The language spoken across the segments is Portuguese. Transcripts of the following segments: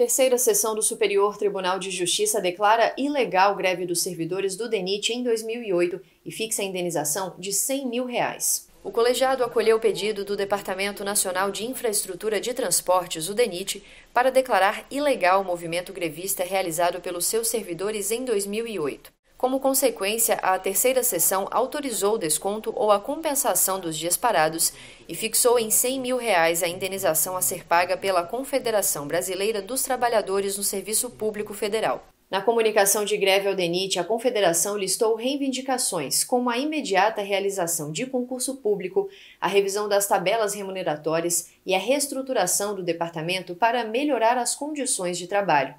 Terceira sessão do Superior Tribunal de Justiça declara ilegal greve dos servidores do DENIT em 2008 e fixa a indenização de 100 mil reais. O colegiado acolheu o pedido do Departamento Nacional de Infraestrutura de Transportes, o DENIT, para declarar ilegal o movimento grevista realizado pelos seus servidores em 2008. Como consequência, a terceira sessão autorizou o desconto ou a compensação dos dias parados e fixou em R$ 100 mil reais a indenização a ser paga pela Confederação Brasileira dos Trabalhadores no Serviço Público Federal. Na comunicação de greve ao DENIT, a Confederação listou reivindicações, como a imediata realização de concurso público, a revisão das tabelas remuneratórias e a reestruturação do departamento para melhorar as condições de trabalho.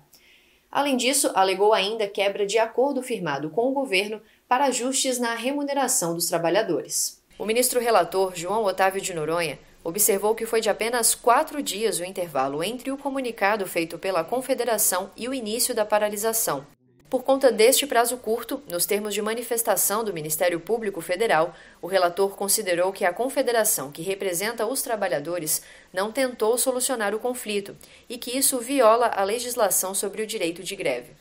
Além disso, alegou ainda quebra de acordo firmado com o governo para ajustes na remuneração dos trabalhadores. O ministro relator, João Otávio de Noronha, observou que foi de apenas quatro dias o intervalo entre o comunicado feito pela Confederação e o início da paralisação. Por conta deste prazo curto, nos termos de manifestação do Ministério Público Federal, o relator considerou que a confederação que representa os trabalhadores não tentou solucionar o conflito e que isso viola a legislação sobre o direito de greve.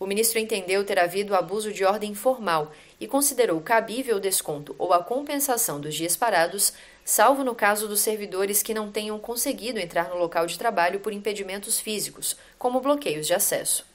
O ministro entendeu ter havido abuso de ordem formal e considerou cabível o desconto ou a compensação dos dias parados, salvo no caso dos servidores que não tenham conseguido entrar no local de trabalho por impedimentos físicos, como bloqueios de acesso.